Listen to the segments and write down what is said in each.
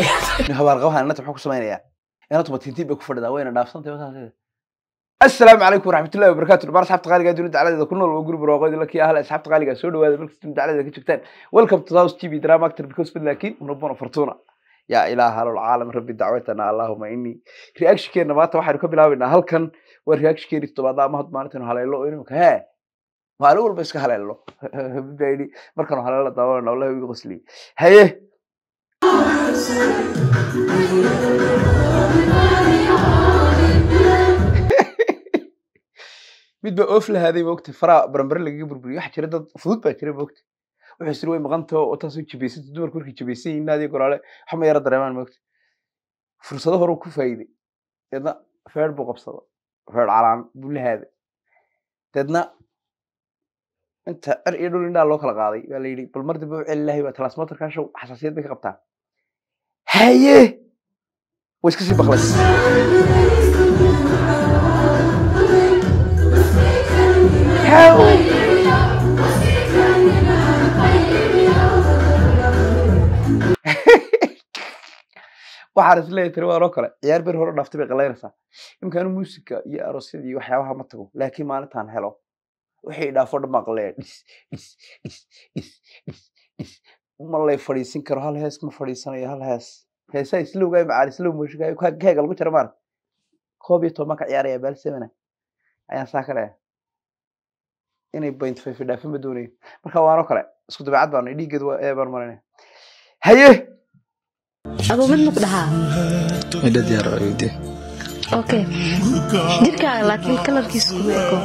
habaarqabahan inata muxuu ku calaykum waraxmatullahi wabarakatu dhamaan asxaabta qaaliga dunida dacladeeda ku nool waa guri barwaaqoyd la kii ahle qaaliga soo dhawaada markasta dunida dacladeeda ka joogtaan welcome to house tv drama actor because but laakiin rabbuna fortuna yaa ilaaha alcaalam rabbi dacwatana allahuma inii reactionkeena maanta waxaynu ka bilaabaynaa halkan waa reactionkeeni toddobaada ama had maalintaynu haleello inimka hee maalin walba iska haleello markaanu haleello daawanayna wallahi wiga qosliyey haye mid baa oof lahaaday mogta faraa barbare lagaga burburiy waxa jira dad fudud baa jira mogta wuxuu sir way maqanto oo taasoo jabaysata dumarku markay jabaysan yihiin naadii goraale wax ma yara dareemaan mogta fursado horuu ku faa'iiday deedna feer buu qabsada feer calaan buu lahaaday deedna inta er iyo dhul indhaa loo kala qaaday baa la yidhi bal mar dambe u celi lahay waa talaasmatarkaa xasaasiyad bay ka qabtaa haye way iska sii baqlay waxaan is leeyahay tiri waan oo kale ciyaar ber hore dhaaftay bay qalaynaysaa imkaanu muusica iyo arosyada iyo waxyaabaha ma tago laakiin maalintaan helo waxay dhaafo dhan baan qalayna dhis dhis dhis dhis ma lay fadhiisin karo hal hees ma fadhiisanayo hal hees heesaa islowgaa macaan islow mushigaayo keega lagu jira maarag koob iyo toban ciyaaraya baal semena ayaan saa kalaya inay baint fayfi dhaafin doonayo marka waanoo kale isku dabeecad baanu dhiiggeed baan marinay haye abuu mid muk dhahaa midha diyaar awde okay jirkaaga laakiin kalarkiisu kuma eko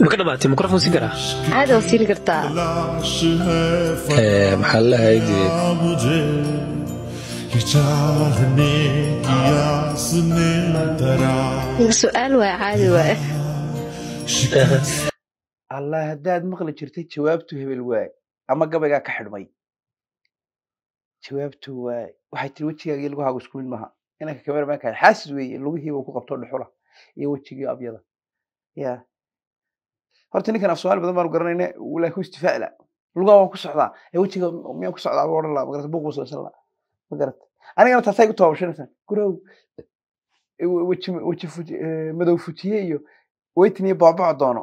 maka dhamaatay microfon siin karaa aada waa siin kartaa maxaa leehayd su-aal waa caadi waay allah haddaad maqli jirtay jawaabtu hebel waay ama gabaygaa ka xidhmay jawaabtu waay waxay tiri wejigaagii lugahaagu iskumin maaha inanka kameramanka xaasid weeye lugihii buu ku qabtoo dhuxula iyo wejigii abyada ya horta ninkan af soomaali badan baanu garanayne laakin u istifaaila lugaa waan ku socdaa ee wejiga miyaan ku socdaa baa odhan laha magarata buuquu salsan laha magarata anigana taasay ku tabaabashanaysaa gurow weji weji fuji madow fujiye iyo weytin iyo baabaco doono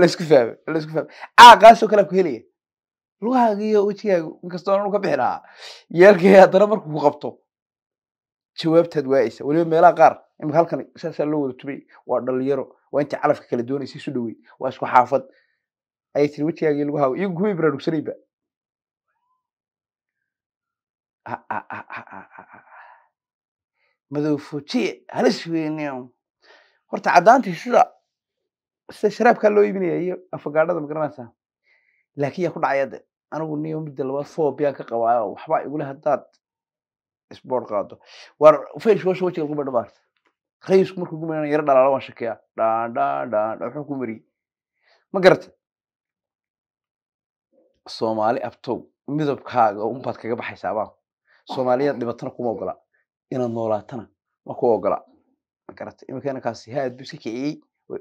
laisku faame laisku faame caaqaasoo kalea ku helaya lugahaaga iyo wejigaaga inkastoo anu ka bixi lahaa yeelkay haddana markuu ku qabto jawaabtaad waayeysa weliba meelaha qaar imika halkan saasaa loo wada tubay waa dhalinyaro waa inta calafka kala doonaysa isu dhoweyn waa isku xaafad ayay tiri wejigaagii lagu haabo iyo kuma baraarugsanayba madow fujiye halis weyne horta caddaantii sida sida sharaabkaa loo iminaya iyo afagaadhada magaranaysaa laakiin yaa ku dhacaya anigu niyo midda labaad foobiyaan ka qabaayo waxba igule haddaad isbood qaado waar faylshwasha wejiga lagu badha qaysku markuu guma yaro dhalaalo waan shakeyaa dhandhandhandha wuxuu ku mariyey ma garate soomaali abtow midabkaaga unbaad kaga baxaysaa maanku soomaaliyaad dhibatana kuma ogola inaad noolaatana ma ku ogola ma garate imikainankaasi haad buu iska kiciyey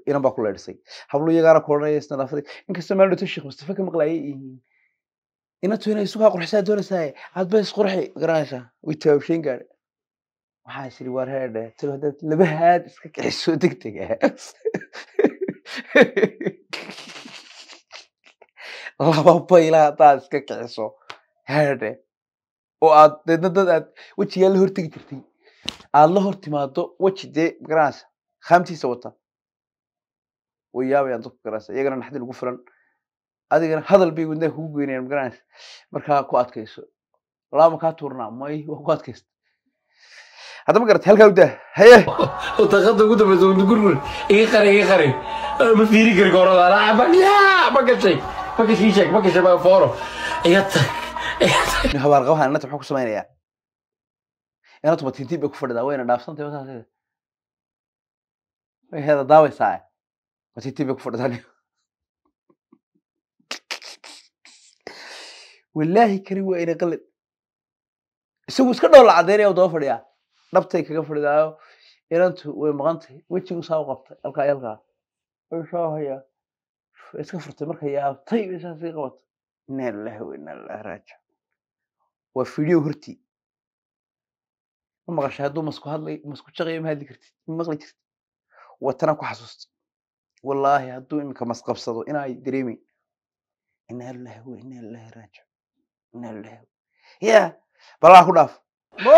inan baa ku leedhisay hablo iyagaana koranaya isnadaafada inkasta maal sheekh mustafa ka maqlaayay inantu inay isugaa qurxisaa doonaysaa adba isqurxi garanaysaa way taabshayn gaadha waxaa shiri waar heedhe tir hadaad laba haad iska kixiso degdeg ah laba bayla haddaad iska kixiso heedhe oo aad deedna dad aad wejigaa la hortegi jirtay aad la hor timaado weji dee magaranaysa khaamtiisa wata way yaabayaan dadku garanaysa iyagana naxdin ugu filan adigana hadal bay wadnaha kugu geynayaan magaranaysa markaa ku adkayso lama kaa tuurnaa may waa ku adkaysta hadda ma garata halkaa udaa haye oh, oh, daaqada ugu dambaysa gurgur iga qari iga qari oh, ma fiiri kari korada ah, ma gashay ma gashay sheeg ma gashay ma fooro iga habaar qabahan inata maxaa ku samaynayaa inatuma tintiib bay ku fadhidaa wayna dhaafsantay wasaasida way daawaysaa ma tintiib bay ku fadhidaa wallaahi kari waa ina qalad isagu iska dhoola cadaynaya daba fadhiyaa dhabtay kaga fadhidaayo ilantu way maqantay wejigu saa u qabtay alkaa alkaa haya iska furtay marka yaabtay saa sii qabatay inaa lilahi wa inaa lilahi waa fidiyo hortii ma maqashay hadduu masku hadlay masku jaqayo ma hadli kartid ma maqli jirtid watanaa ku xasuustay wallaahi hadduu iminka masqabsado inaa dareemayn inaa lilahi wa inaa ya balaa ku dhaaf ma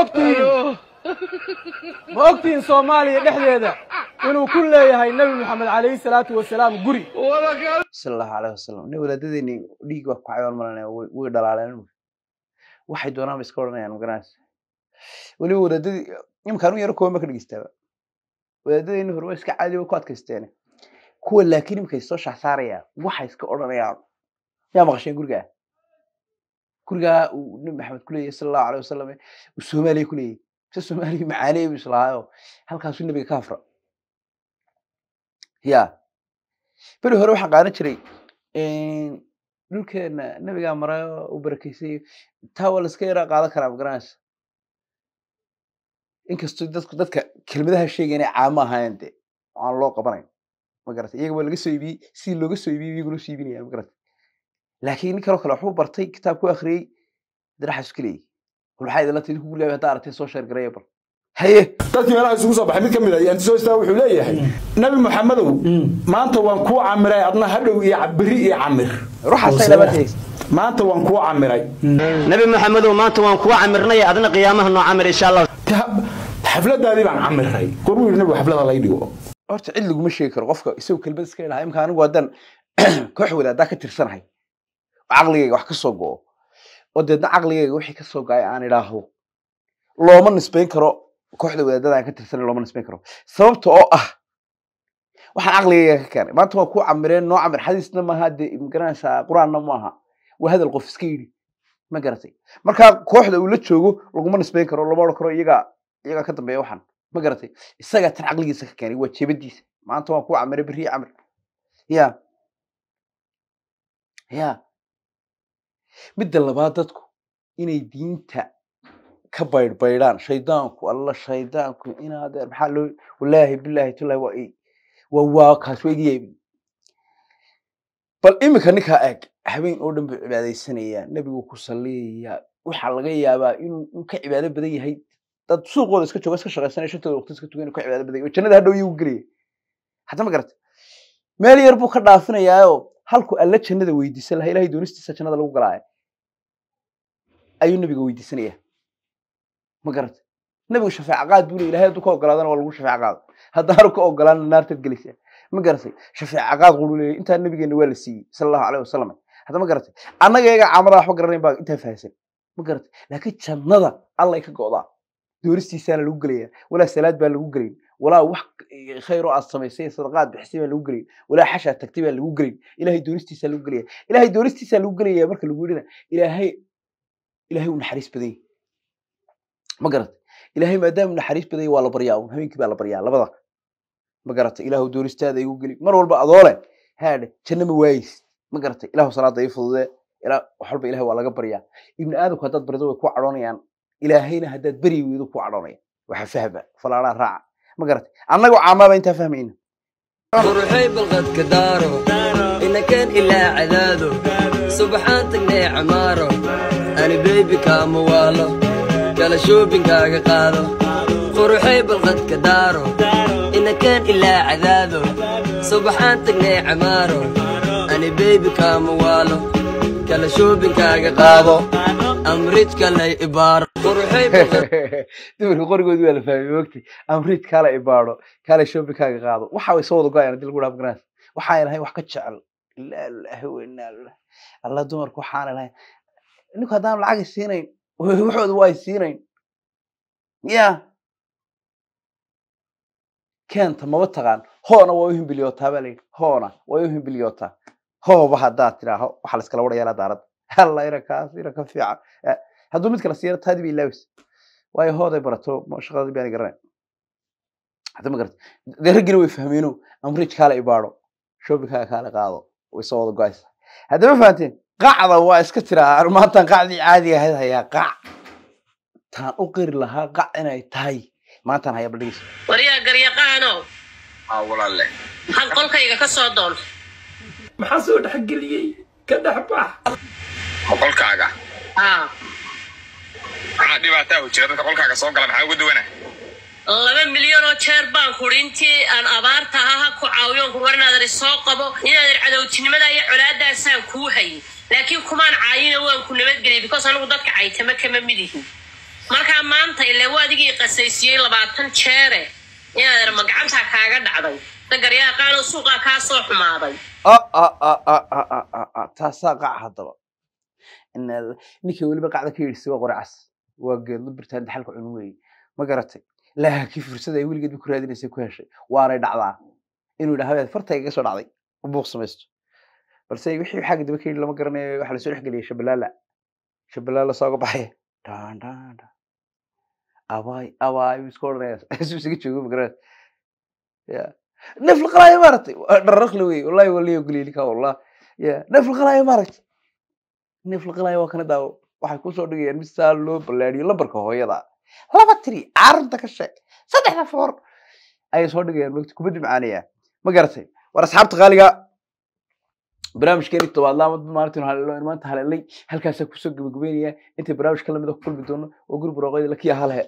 ma ogtihiin soomaaliya dhexdeeda inuu ku leeyahay nabi moxamed calayhi salaatu wasalaam guri sallahu aleyh wasalam ne walaadadeeni dhiig waa ku xayawaan malanaya way dhalaaleen waxay doonaan iska odhanayaan magaranaysa weliba walaadadii imkaan u yaro kuwa ma ka dhegeystaaba walaadadeeni hore waa iska caadi way ku adkaysteene kuwa laakiin imkay soo shaasaarayaan waxay iska odhanayaan yaa maqasheen gurigaa gurigaa uu nebi maxamed ku leeyahay sal allahu aleyh wasalam uu soomaaliya ku leeyahy ta somaliga macaaney bu islaayo halkaasu nabiga ka afra ya beri hore waxaan qaadan jiray dhulkeena nabigaa marayo u barakeysayo taa waa laska yaraa qaadan karaa magaranaysa inkastoo dadku dadka kelmadaha sheegayan ee caamo ahayn de aan loo qabanayn magarata iyaga waa laga soo iibiyey sidii looga soo iibiyey iyagu loo soo iibinayaan magarata laakiin nin kale waxuu bartay kitaabku akhriyey daraxaas iska leeyihi maxaa idinla tidin kugu dadkii meelaha isugu soo baxay mid ka mid a antisosta wuxuu leeyahay nabi maxamedow maanta waan kuu camiray adna hadhow iyo cabiri iyo camir maanta waan kuu camiray nabi maxamedow maanta waan kuu camirnay adna qiyaamaha noo camir insha allah xafladaadii baan camiray gorbuu yidhi nabigu xaflada lay dhigo horta cid laguma sheegi karo qofka isagoo kelmad iska ilaha imka anigu haddaan koox wadaadaa ka tirsanahay caqligayga wax ka soo go'o oo deedna caqligayga wixii kasoo gaay aan idhaaho looma nisbayn karo kooxda wadaadada aan ka tirsana looma nisbayn karo sababta oo ah waxaan caqligayga ka keenay maanta waa ku camireen noo camir xadiisna maaha dee magaranaysaa qur-aanna ma aha waa hadal qof iska yidhi ma garatay markaa kooxda uu la joogo laguma nisbayn karo lama odhan karo iyagaa iyagaa ka dambeeya waxaan ma garatay isagaa tan caqligiisa ka keenay waa jeebadiisa maanta waa ku camiray berriya camir ya ya midda labaad dadku inay diinta ka baydhbaydhaan shaydaanku alla shaydaanku inaadeer maxaa loo walaahi bilaahi tulahi waa waa waa waa iga bal iminka ninkaa eeg habeen oo dhan buu cibaadaysanayaa nebigu ku salliyayaa waxaa laga yaabaa inuu in ka cibaado badan yahay dad suuqooda iska jooga iska shaqaysanaya shantooda waqti iska tugan ka cibaado badan yahay oo jannada hadhow yuu gelaya haddama garata meel yar buu ka dhaafinayaayo halku alla jannada weydiisan lahaa ilahay doonistiisa jannada lagu galaaya ayuu nabiga weydiisanaya ma garata nebigu shafaac qaad buu le ilahay hadduu ka ogolaadana waa lagu shafaac haddaanu ka ogolaana naartaad gelaysaa ma garatay shafaac qaad qulu intaa nebigeenna waa la siiyey sala allahu caleyh wasalam hadda ma garatay annaga iyaga waxba garanayn baa intaa fahasan ma garatay laakiin jannada allay ka go'daa doonistiisaana lagu gelaya walaa salaad baa lagu gelayn walaa wax eh, khayr oo aad ah samaysay sadaqaad bixisay baan lagu gelin walaa xashaa tagtay baan lagu gelin ilaahay doonistiisaa lagu gelaya ilaahay doonistiisaa lagu gelaya marka lagu yidhina ilaahay ilaahay uu naxariis badan yahay ma garatay ilaahay maadaama naxariis badan yahay waa la baryaa un habeenkii baa la baryaa labada ma garatay ilaahu doonistaada igu geli mar walba adoole haadhe janno ma waayis ma garatay ilaahu salaada ii fududee wax walba ilahay waa laga baryaa ibni aadamku haddaad barido way ku cadhoonayaan ilaahayna haddaad beri weydu ku cadhoonaya waxa fahma falaadhaa raaca ma garatay annagoo caamaaba intaa fahmayna ruuxay balqadka dumarka qorigoodi waa la fahmay mogtay amrid kaala ibaado kaala shoobikaaga qaado waxa soo wada go hadii lagu dhaaf garaas waxaan lahayn wax ka jecel alla dumarka waxaan lahayn ninku haddaan lacag siinayn waxooda waa siinayn ya kenta maba taqaan hoona waa u himbiliyootaa baa layidhi hoona waa u himbiliyootaa hooba haddaa tidaaho waxa la iskala wadhayaa daaradda halla ira kaas ira ka fiican eh, hadduu mid kala siiyana taadi bay ilaawaysa waayo hooday barato shaqadii baan garanay hada ma garata dee raggina way fahmeeno amrij kaale ibaado shoobinkaa kaale qaado way soo wada go-aysa haddama fahanteen qacda waa iska tiraa anu maantaan qacdii caadiga ahayd hayaa qac taan u qiri lahaa qac inay tahay maantaan hayaa baldhigeysa waryaa garyaqaanow walaalle hal qolkayga ka soo doon maxaa soo dhexgeliyey ka dhex bax ma qolkaaga maxaa dhibaataa u jira dadka qolkaaga soo gala maxaa uga duwana laba milyanoo jeer baan kuri intii aan abaarta ahaha ku caawiyoonku war inaadan soo qabo inaadan cadowtinimada iyo colaadaasaan kuu hayay laakiin kumaan caayina waan ku nabadgeliyay bikoos anigu dadka caytama kama midihin markaa maanta ile waa adigii qasaysiiyey labaatan jeere inaadan magacanta kaaga dhacday dagaryaqaano suuqa kaa soo xumaaday taasaa qac haddaba ninkii weliba qacda ka yidhisi waa qoracas waa geedlo birtaan dhaxalka cun weeye ma garatay laakiin fursada ay weligeedba ku raadinaysay ku heshay waanay dhacdaa inuu yidhaa habeed fartaygaga soo dhacday buuq samaysto balse wixii xagga daba ka yidhi lama garanayo waxaa lasoo dhexgeliyay shabalaala shabalaala sooga baxaya dhandhandha abaay abaay isku odhanaya suu isaga joogo magaranaya ya neef la qalaayo maaragtay dhararaqle wey wallahi waliyo galiilika wallah ya neef la qalaayo maaragtay neef la qalaayo waa kana daawo waxay kusoo dhigayaan mid saa loo ballaadiyo lambarka hooyada laba tiri caarunta ka sheeg saddexda foor ayay soo dhigayaan magt kubaddi macaanaya ma garatay war asxaabta qaaliga barnaamijkeeni tobaadlaamad maalintiin maanta haleelay halkaasaa kusoo gabagabeynaya intay barnaamijka lamida ah ku kulmi doono oo gurburooqeyd lakiya halehe